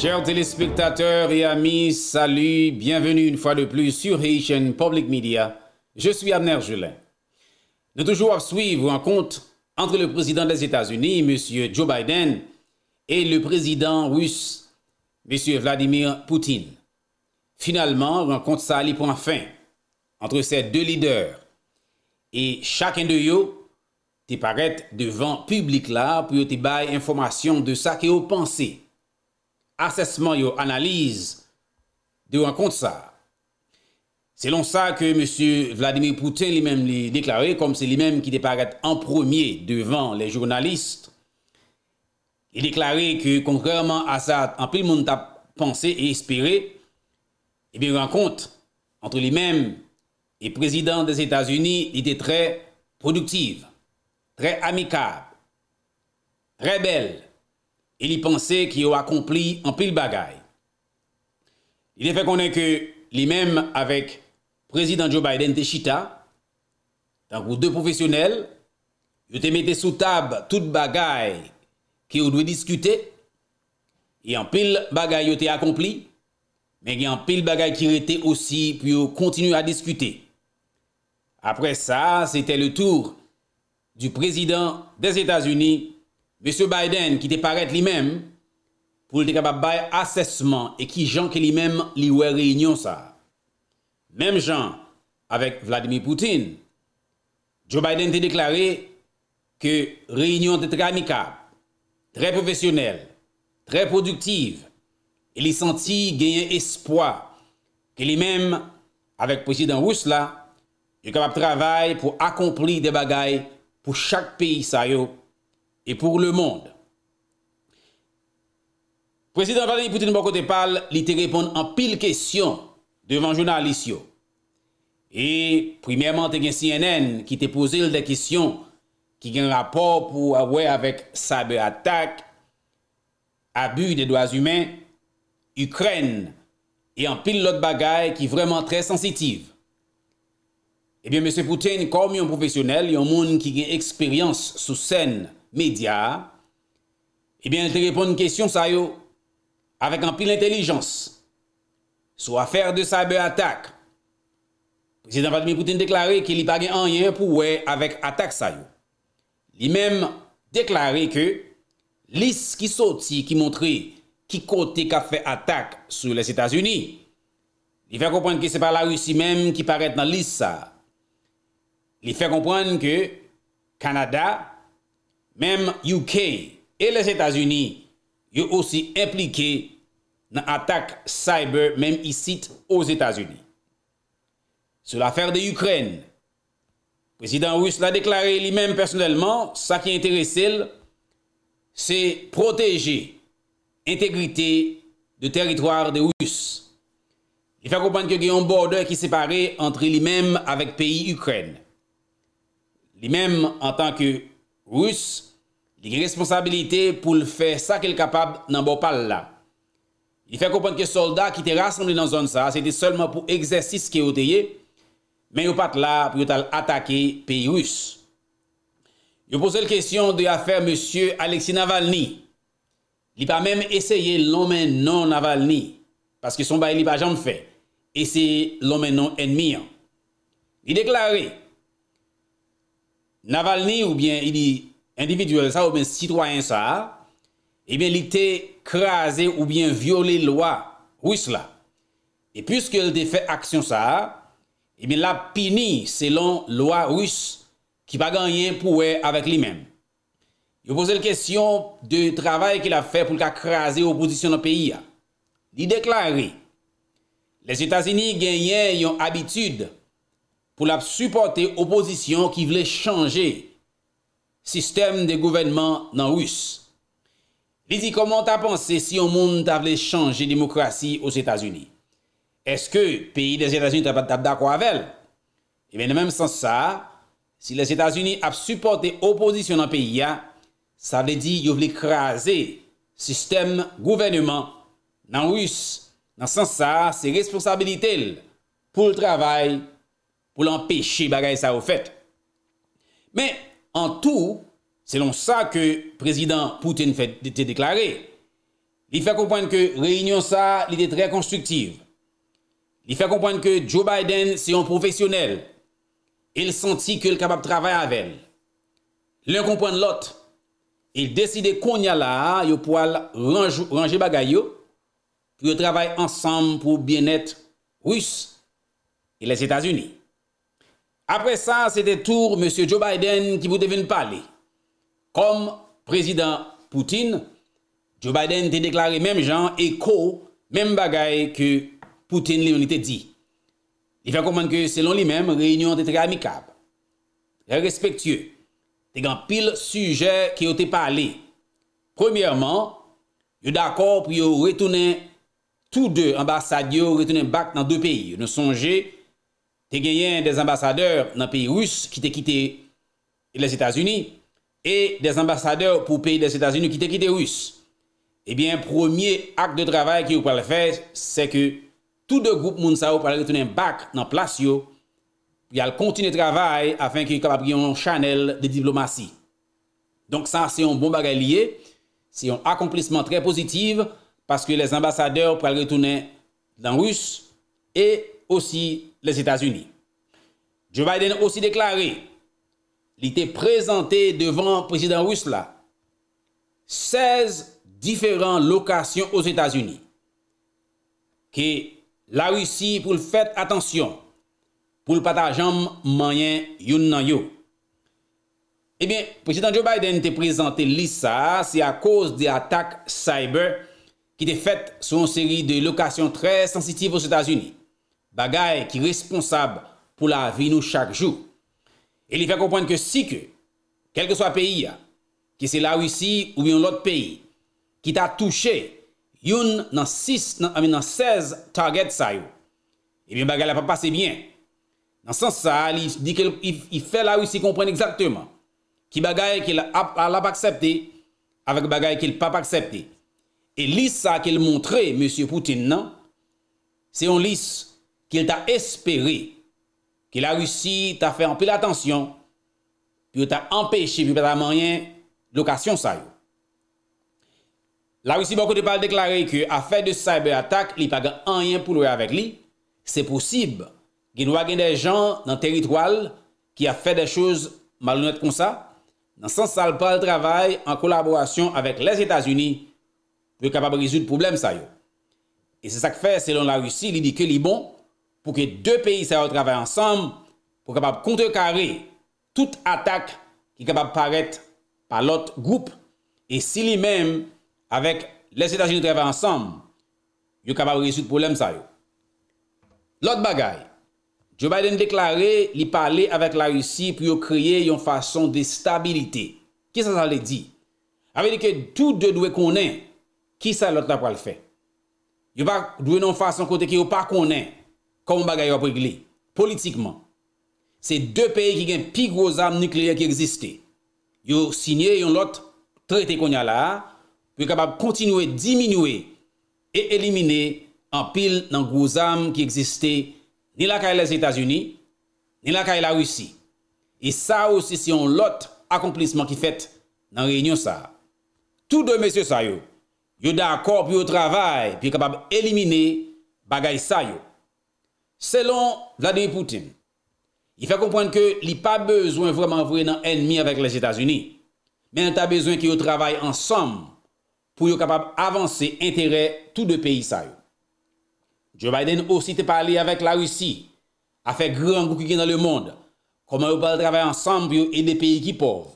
Chers téléspectateurs et amis, salut, bienvenue une fois de plus sur Haitian Public Media. Je suis Abner Julin. Nous toujours à suivre rencontre entre le président des États-Unis, M. Joe Biden, et le président russe, M. Vladimir Poutine. Finalement, rencontre ça pour point fin entre ces deux leaders. Et chacun de vous, te paraît devant public là pour te des information de ce que vous pensez assessment et analyse de rencontre ça. Selon ça que M. Vladimir Poutine lui-même l'a déclaré comme c'est lui-même qui déparait en premier devant les journalistes. Il déclarait que contrairement à ça, en plus le monde a pensé et espéré, et eh bien rencontre entre lui-même et le président des États-Unis était très productive, très amicable, très belle. e li panse ki yo akompli an pil bagay. Il e fe konen ke li menm avek prezident Joe Biden te chita, tan kou de profesyonel, yo te mette sou tab tout bagay ki yo dwe diskute, e an pil bagay yo te akompli, men gen an pil bagay ki yo ete osi, pi yo kontinu a diskute. Apre sa, se te le tour du prezident des Etats-Unis Mese Biden ki te paret li men, pou li te kapab bay asesman e ki jan ke li men li wey reynyon sa. Mem jan, avek Vladimir Poutine, Joe Biden te deklare ke reynyon te tre amikab, tre profesyonel, tre produktiv, e li senti genyen espoi ke li men, avek president Rusla, li kapab travay pou akompli de bagay pou chak peyi sa yo mwen. e pou le moun. Prezident Vladimir Poutine, mwen kote pal, li te repon an pil kesyon devan jounalisyo. E, primèman te gen CNN, ki te pose l de kesyon, ki gen rapor pou awe avèk sabè atak, abu de doaz humè, Ukren, e an pil lot bagay ki vreman tre sensitiv. Ebyen, eh M. Poutine, kom yon profesyonel, yon moun ki gen eksperyans sou sèn medya, ebyen, eh jte repon n kèsyon sa yo, avèk an pli l'intelijans, sou afèr de cyber-atak. Président Vladimir Poutine deklare ki li bagè an yè pou wè avèk atak sa yo. Li mèm deklare ke lis ki soti ki montre ki kote ka fè atak sou les Etats-Unis. Li fè komprenn ke se pa la Rusi mèm ki paret nan lis sa. Li fè komprenn ke Kanada, Afrika, Même UK et les États-Unis, sont aussi impliqués dans l'attaque cyber, même ici aux États-Unis. Sur l'affaire de l'Ukraine, le président russe l'a déclaré lui-même personnellement, Ce qui intéresse, c'est protéger l'intégrité du territoire des Russes. Il fait comprendre qu'il y a un border qui sépare entre lui-même avec le pays Ukraine. Lui-même en tant que Russe, di ki responsabilite pou l'fè sa ke l'kapab nan bo pal la. Li fè koupan ke soldat ki te rassembli nan zon sa, se te solman pou egzersis ki yo te ye, men yo pat la pou yo tal atake peyi rus. Yo pose l'kesyon de afer Monsieur Alexis Navalny, li pa mèm eseye l'omè nan Navalny, paske son bay li pa jan fè, eseye l'omè nan ennmi an. Li deklaré, Navalny ou bien ili, individual sa ou ben citoyen sa, e eh ben li te kraze ou ben viole lwa rous la. E pwis ke li te fe aksyon sa, e ben la pini selon lwa rous ki pa ganyen pouwe avèk li men. Yo pose l kestyon de travay ki la fe pou l ka kraze oposisyon an peyi ya. Li deklari, les Etasini ganyen yon abitud pou la suporte oposisyon ki vle chanje Sistem de gouvenman nan rus. Li di komon ta pansi si yon moun ta vle chanje demokrasi ou s'Etats-Unis? Eske, peyi de s'Etats-Unis ta patap da kwavel? Ebe, nan menm sans sa, si les Etats-Unis ap supporte oposisyon nan peyi ya, sa vle di yon vle krasi sistem gouvenman nan rus. Nan sans sa, se responsabilite l pou l trabay, pou l empeshi bagay sa ou fet. Men, An tou, selon sa ke prezident Poutine te deklare, li fe kompwen ke reynyon sa li de tre konstruktiv. Li fe kompwen ke Joe Biden se yon profesyonel, il senti ke l kapap travay avèl. Li yon kompwen lot, il deside konya la yo pou al ranje bagay yo, ki yo travay ansam pou bienet rus e les Etats-Unis. apre sa, se te tour M. Joe Biden ki pou te ven pali. Kom prezident Poutine, Joe Biden te deklare menm jan, e ko menm bagay ke Poutine li yon te di. Il fè kouman ke selon li menm, reynyon te tri amikab. Le respectye, te gan pil suje ki yo te pali. Premièrement, yo dakor pou yo retounen tou de ambasadyo, retounen bak nan de peyi. Yo ne sonje te genyen des ambasadeur nan peyi rous ki te kite les Etats-Unis e des ambasadeur pou peyi les Etats-Unis ki te kite rous. Ebyen, eh promye ak de travay ki yo pral fè, se ke tout de group moun sa ou pral retounen bak nan plasyo pou yal kontine travay afin ki yon kapabriyon chanel de diplomasi. Donk san se yon bombare liye, se yon akomplisman tre pozitiv paske les ambasadeur pral retounen nan rous e... osi les Etats-Unis. Joe Biden osi deklari li te prezante devan prezident Rusla 16 diferent lokasyon os Etats-Unis ke la Rusi pou l fèt atensyon pou l patajam mayen yon nan yo. Ebyen, eh prezident Joe Biden te prezante lisa se a koz de atak cyber ki te fèt son seri de lokasyon trez sensitiw os Etats-Unis. Bagay ki responsab pou la vi nou chak jou. E li fè komprenn ke si ke, kelke so a peyi ya, ki se la wisi ou yon lot peyi, ki ta touche, yon nan 16 target sa yo, e bin bagay la pa pase byen. Nan sens sa, li fè la wisi komprenn exakteman, ki bagay ki la pa aksepte, avèk bagay ki la pa aksepte. E lis sa ki l montre, Monsie Poutine nan, se yon lis, ki l ta espere ki la russi ta fe anpil atensyon, pi ou ta empeshe pi pata manyen lokasyon sa yo. La russi bako te pal deklare ki a fe de cyber-atak li pa gen anyen pou loue avek li, se posib ki nou agen de jan nan teritwal ki a fe de chouz malonet kon sa, nan san sal pal travay an kolaborasyon avek les Etasuni, pou kapabrizu de poublem sa yo. E se sak fe, selon la russi, li di ke li bon, pou ke 2 peyi sa yo travè ansam pou kapab kontre kare tout atak ki kapab paret pa lot group e si li menm avèk lè setajin nou travè ansam yo kapab resout poulem sa yo lot bagay Joe Biden deklarè li pale avèk la russi pou yo kreye yon fason de stabilite ki sa sa le di avè di ke tout de dwe konen ki sa lot la pral fè yo ba dwe non fason kote ki yo pa konen kon bagay wap regle, politikman. Se de peyi ki gen pi gwozam nukleer ki egziste, yo sinye yon lot trete konya la, pou yon kabab kontinwe, diminwe, e elimine, an pil nan gwozam ki egziste, ni lakay la Etasuni, ni lakay la Roussi. E sa ou si si yon lot akomplisman ki fet nan reynyon sa. Tou de mesye sa yo, yo da akor pou yo travay, pou yon kabab elimine bagay sa yo. Selon Vladimir Poutine, yi fè kompwen ke li pa bezwen vwèman vwen nan enmi avèk la Etats-Unis, men an ta bezwen ki yo travay ansam pou yo kapab avansè interè tout de pey sa yo. Joe Biden osi te palè avèk la Rusi, afèk gran gok ki gen a le monde, koman yo pal travay ansam pou yo en de pey ki pov.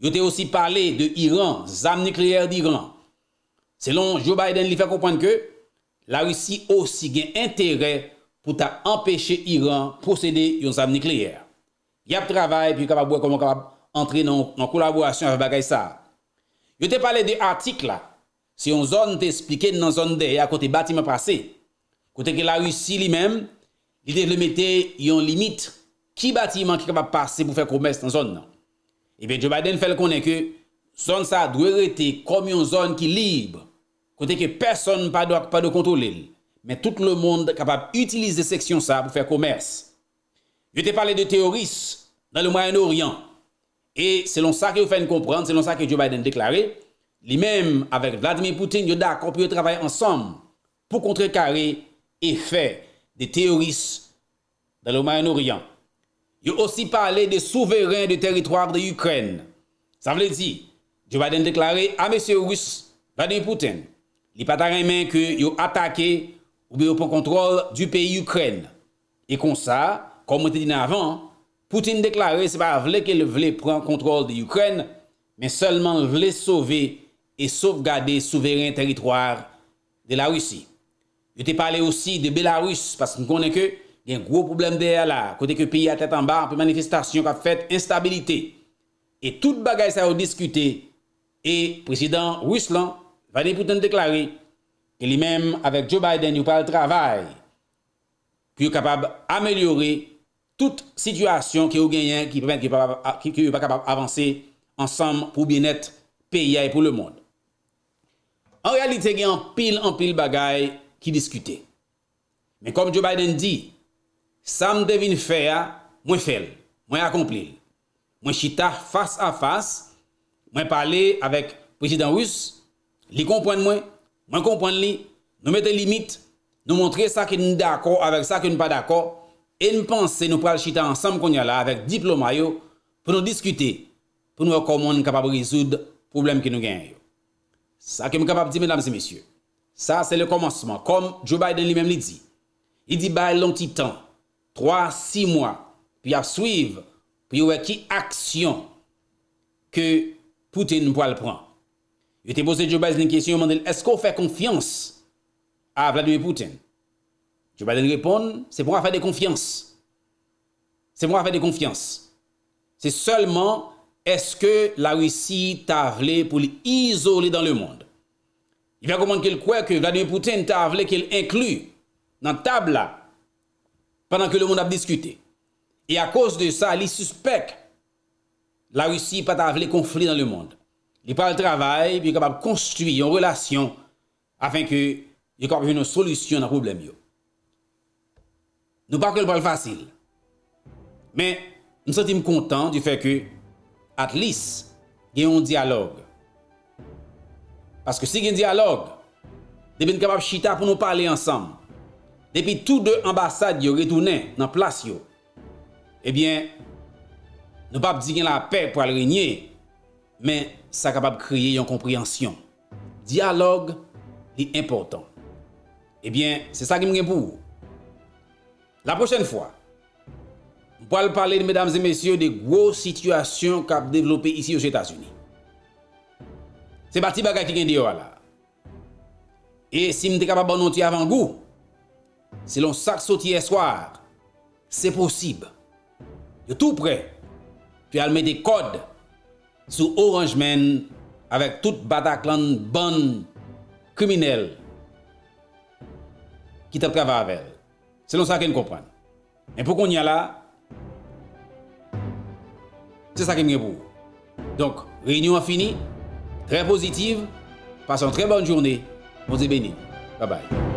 Yo te osi palè de Iran, zan nuklèyèr di Iran. Selon Joe Biden, li fè kompwen ke la Rusi osi gen interè pou ta empèche Iran prosede yon sam nikleyer. Y ap travay, pi yon kapab wè koman kapab antre nan kolaborasyon avè bagay sa. Yo te pale de atik la, se yon zon te esplike nan zon de ya kote batiman prase. Kote ke la Rusi li mem, li de le mette yon limit ki batiman ki kapab prase pou fè komest nan zon nan. Eh e pe Joe Biden fèl konen ke zon sa dwe rete kom yon zon ki libre kote ke person pa do kontole lè. men tout le monde kapab utilize seksyon sa pou fèr komers. Yo te pale de teoris dan le Mayen-Orient, e selon sa ki yo fèn kompren, selon sa ki Joe Biden deklare, li mèm avèk Vladimir Poutine yo da akompye trabay ansam pou kontre kare efè de teoris dan le Mayen-Orient. Yo osi pale de souverèn de teritoire de Ukraine. Sa vle di, Joe Biden deklare, a mè se rus Vladimir Poutine li patare men ke yo atake Ou bi yo pon kontrol du peyi Ukren. E kon sa, kon mwen te dine avan, Poutine deklare se pa vle ke le vle pon kontrol de Ukren, men seman vle sove e sovgade souveren teritwar de la Rusi. Yo te pale osi de Belarus, pas mwen kone ke gen gro probleme der la, kote ke peyi a tete an ba, an pe manifestasyon ka fete instabilite. E tout bagay sa yo diskute, e president Ruslan, vane Poutine deklare ke li menm avèk Joe Biden yon pal travay, ki yon kapab amelyore tout situasyon ki yon genyen, ki yon pa kapab avanse ansam pou bien et peyay e pou le moun. An realite gen an pil an pil bagay ki diskute. Men kom Joe Biden di, sa m devine fè ya, mwen fèl, mwen akomplil. Mwen chita fas a fas, mwen pale avèk prejidan rus, li kompwen mwen, Mwen kompon li, nou mette limit, nou montre sa ki nou d'akor avèk sa ki nou pa d'akor, e nou panse nou pral chita ansam konya la avèk diploma yo pou nou diskute, pou nou akomoun kapap rizoud problem ki nou gen yo. Sa ki mwen kapap di, mèdames et mèsyè, sa se le komansman, kom Joe Biden li mèm li di, li di bay lonti tan, 3-6 mwa, pi ap suiv, pi yo wè ki aksyon ke pouten pou al pran. était te pose Joe Biden question, m'a est-ce qu'on fait confiance à Vladimir Poutine? Joe Biden répond, c'est pour faire des confiances. C'est pour faire des confiances. C'est seulement est-ce que la Russie t'a voulu pour l'isoler dans le monde? Il va comprendre qu'il croit que Vladimir Poutine t'a voulu qu'il inclut dans la table pendant que le monde a discuté. Et à cause de ça, il suspecte la Russie pas voulu conflit dans le monde. li pral travay, pi yon kapab konstruy yon relasyon afin ki yon kapab yon solusyon nan problem yo. Nou pa kel pral fasil, men nou sentim kontan di fe ki at lis gen yon diyalog. Paske si gen diyalog, de bin kapab chita pou nou pale ansam, de pi tou de ambasad yo retounen nan plasyo, e bin, nou pap di gen la pe pou al renyen men sa kapap kriye yon kompryansyon. Dialogue li important. Ebyen, se sa ki m gen pou ou. La pochene fwa, m pou al pale de medams e mesye de gwo situasyon kap developpe isi yo j Etats-Unis. Se bati baka ki gen diyo wala. E si m de kapap bon nonti avan gwo, se lon sakso tiye swar, se posib. Yo tou pre, tu alme de kod sous Orange Man avec toute Bataclan bonne criminelle qui te travaille avec C'est Selon ça qu'elle comprend. Et pour qu'on y a là, c'est ça qui me pour. Donc, réunion fini. très positive, passons une très bonne journée. On se béni. Bye bye.